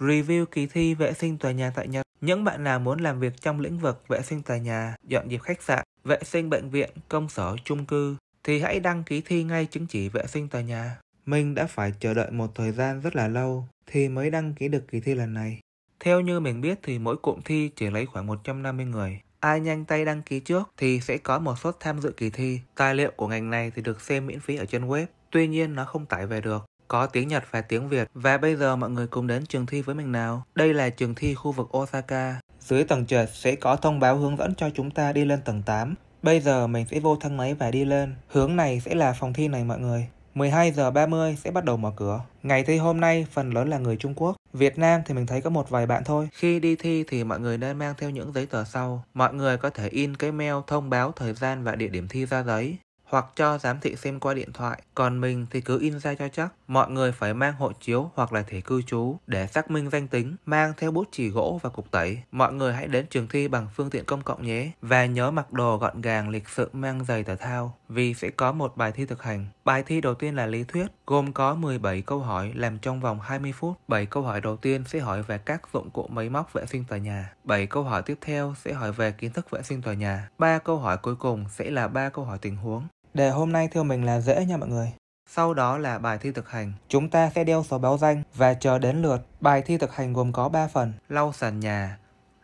Review kỳ thi vệ sinh tòa nhà tại Nhật. Những bạn nào muốn làm việc trong lĩnh vực vệ sinh tòa nhà, dọn dẹp khách sạn, vệ sinh bệnh viện, công sở, chung cư thì hãy đăng ký thi ngay chứng chỉ vệ sinh tòa nhà. Mình đã phải chờ đợi một thời gian rất là lâu thì mới đăng ký được kỳ thi lần này. Theo như mình biết thì mỗi cụm thi chỉ lấy khoảng 150 người. Ai nhanh tay đăng ký trước thì sẽ có một suất tham dự kỳ thi. Tài liệu của ngành này thì được xem miễn phí ở trên web. Tuy nhiên nó không tải về được có tiếng Nhật và tiếng Việt. Và bây giờ mọi người cùng đến trường thi với mình nào. Đây là trường thi khu vực Osaka. Dưới tầng trệt sẽ có thông báo hướng dẫn cho chúng ta đi lên tầng 8. Bây giờ mình sẽ vô thang máy và đi lên. Hướng này sẽ là phòng thi này mọi người. 12 giờ 30 sẽ bắt đầu mở cửa. Ngày thi hôm nay phần lớn là người Trung Quốc. Việt Nam thì mình thấy có một vài bạn thôi. Khi đi thi thì mọi người nên mang theo những giấy tờ sau. Mọi người có thể in cái mail thông báo thời gian và địa điểm thi ra giấy hoặc cho giám thị xem qua điện thoại, còn mình thì cứ in ra cho chắc. Mọi người phải mang hộ chiếu hoặc là thẻ cư trú để xác minh danh tính, mang theo bút chì gỗ và cục tẩy. Mọi người hãy đến trường thi bằng phương tiện công cộng nhé và nhớ mặc đồ gọn gàng lịch sự mang giày thể thao vì sẽ có một bài thi thực hành. Bài thi đầu tiên là lý thuyết, gồm có 17 câu hỏi làm trong vòng 20 phút. 7 câu hỏi đầu tiên sẽ hỏi về các dụng cụ máy móc vệ sinh tòa nhà. 7 câu hỏi tiếp theo sẽ hỏi về kiến thức vệ sinh tòa nhà. 3 câu hỏi cuối cùng sẽ là 3 câu hỏi tình huống. Đề hôm nay theo mình là dễ nha mọi người. Sau đó là bài thi thực hành. Chúng ta sẽ đeo số báo danh và chờ đến lượt. Bài thi thực hành gồm có 3 phần. Lau sàn nhà,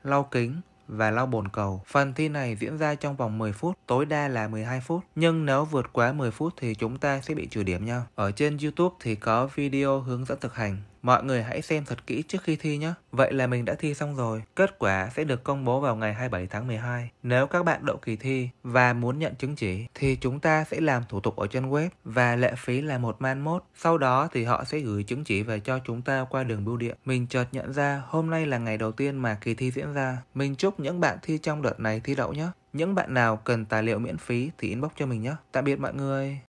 lau kính và lau bồn cầu. Phần thi này diễn ra trong vòng 10 phút, tối đa là 12 phút. Nhưng nếu vượt quá 10 phút thì chúng ta sẽ bị trừ điểm nha. Ở trên YouTube thì có video hướng dẫn thực hành. Mọi người hãy xem thật kỹ trước khi thi nhé. Vậy là mình đã thi xong rồi. Kết quả sẽ được công bố vào ngày 27 tháng 12. Nếu các bạn đậu kỳ thi và muốn nhận chứng chỉ thì chúng ta sẽ làm thủ tục ở trên web và lệ phí là một man mốt. Sau đó thì họ sẽ gửi chứng chỉ về cho chúng ta qua đường bưu điện. Mình chợt nhận ra hôm nay là ngày đầu tiên mà kỳ thi diễn ra. Mình chúc những bạn thi trong đợt này thi đậu nhé. Những bạn nào cần tài liệu miễn phí thì inbox cho mình nhé. Tạm biệt mọi người.